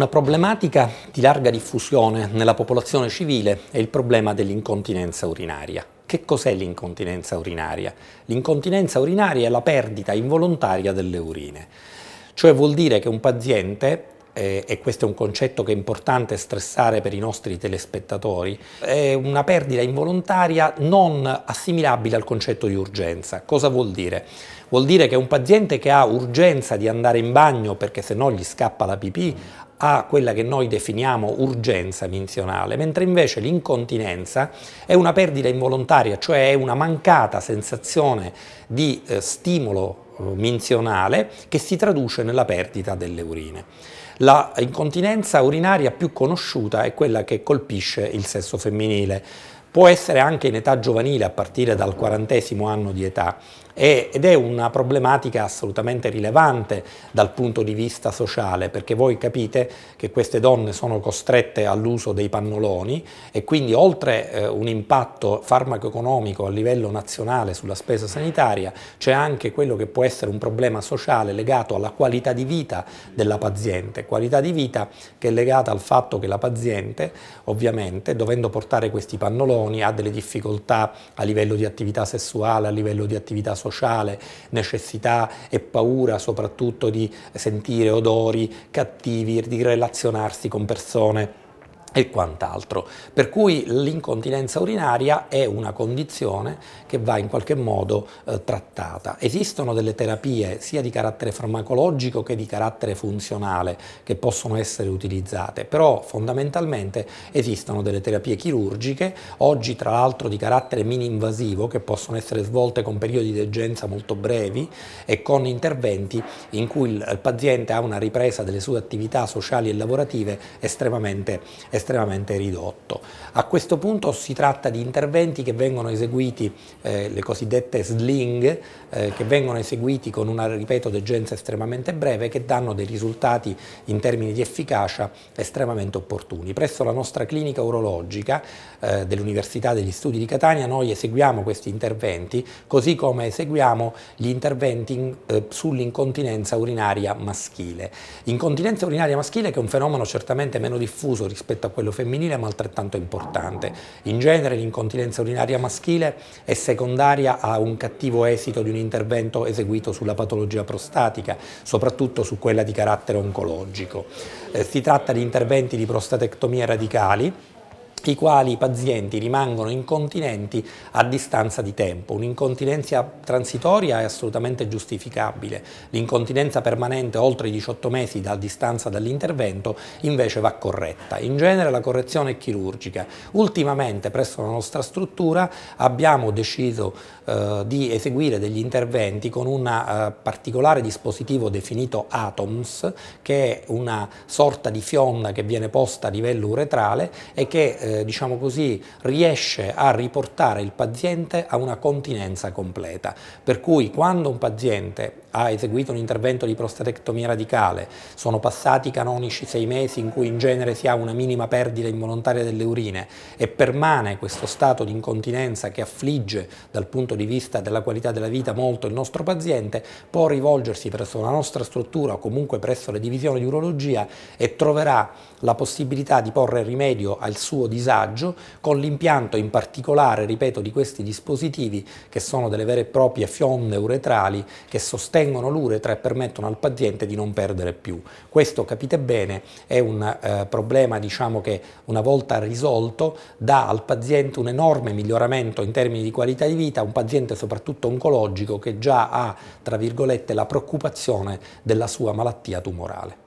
Una problematica di larga diffusione nella popolazione civile è il problema dell'incontinenza urinaria. Che cos'è l'incontinenza urinaria? L'incontinenza urinaria è la perdita involontaria delle urine, cioè vuol dire che un paziente eh, e questo è un concetto che è importante stressare per i nostri telespettatori, è una perdita involontaria non assimilabile al concetto di urgenza. Cosa vuol dire? Vuol dire che un paziente che ha urgenza di andare in bagno perché se no gli scappa la pipì ha quella che noi definiamo urgenza menzionale, mentre invece l'incontinenza è una perdita involontaria, cioè è una mancata sensazione di eh, stimolo minzionale che si traduce nella perdita delle urine. La incontinenza urinaria più conosciuta è quella che colpisce il sesso femminile può essere anche in età giovanile a partire dal quarantesimo anno di età ed è una problematica assolutamente rilevante dal punto di vista sociale perché voi capite che queste donne sono costrette all'uso dei pannoloni e quindi oltre eh, un impatto farmaco-economico a livello nazionale sulla spesa sanitaria c'è anche quello che può essere un problema sociale legato alla qualità di vita della paziente, qualità di vita che è legata al fatto che la paziente ovviamente dovendo portare questi pannoloni relazioni, ha delle difficoltà a livello di attività sessuale, a livello di attività sociale, necessità e paura soprattutto di sentire odori cattivi, di relazionarsi con persone e quant'altro. Per cui l'incontinenza urinaria è una condizione che va in qualche modo eh, trattata. Esistono delle terapie sia di carattere farmacologico che di carattere funzionale che possono essere utilizzate, però fondamentalmente esistono delle terapie chirurgiche, oggi tra l'altro di carattere mini-invasivo che possono essere svolte con periodi di degenza molto brevi e con interventi in cui il, il paziente ha una ripresa delle sue attività sociali e lavorative estremamente, estremamente estremamente ridotto. A questo punto si tratta di interventi che vengono eseguiti, eh, le cosiddette sling, eh, che vengono eseguiti con una, ripeto, degenza estremamente breve che danno dei risultati in termini di efficacia estremamente opportuni. Presso la nostra clinica urologica eh, dell'Università degli Studi di Catania noi eseguiamo questi interventi così come eseguiamo gli interventi in, eh, sull'incontinenza urinaria maschile. Incontinenza urinaria maschile che è un fenomeno certamente meno diffuso rispetto a a quello femminile ma altrettanto importante. In genere l'incontinenza urinaria maschile è secondaria a un cattivo esito di un intervento eseguito sulla patologia prostatica, soprattutto su quella di carattere oncologico. Eh, si tratta di interventi di prostatectomie radicali i quali i pazienti rimangono incontinenti a distanza di tempo. Un'incontinenza transitoria è assolutamente giustificabile, l'incontinenza permanente oltre i 18 mesi da distanza dall'intervento invece va corretta. In genere la correzione è chirurgica. Ultimamente presso la nostra struttura abbiamo deciso eh, di eseguire degli interventi con un eh, particolare dispositivo definito ATOMS, che è una sorta di fionda che viene posta a livello uretrale e che eh, eh, diciamo così, riesce a riportare il paziente a una continenza completa. Per cui quando un paziente ha eseguito un intervento di prostatectomia radicale, sono passati i canonici sei mesi in cui in genere si ha una minima perdita involontaria delle urine e permane questo stato di incontinenza che affligge dal punto di vista della qualità della vita molto il nostro paziente, può rivolgersi presso la nostra struttura o comunque presso le divisioni di urologia e troverà la possibilità di porre rimedio al suo disagio disagio, con l'impianto in particolare, ripeto, di questi dispositivi che sono delle vere e proprie fionde uretrali che sostengono l'uretra e permettono al paziente di non perdere più. Questo, capite bene, è un eh, problema diciamo, che una volta risolto dà al paziente un enorme miglioramento in termini di qualità di vita, un paziente soprattutto oncologico che già ha, tra virgolette, la preoccupazione della sua malattia tumorale.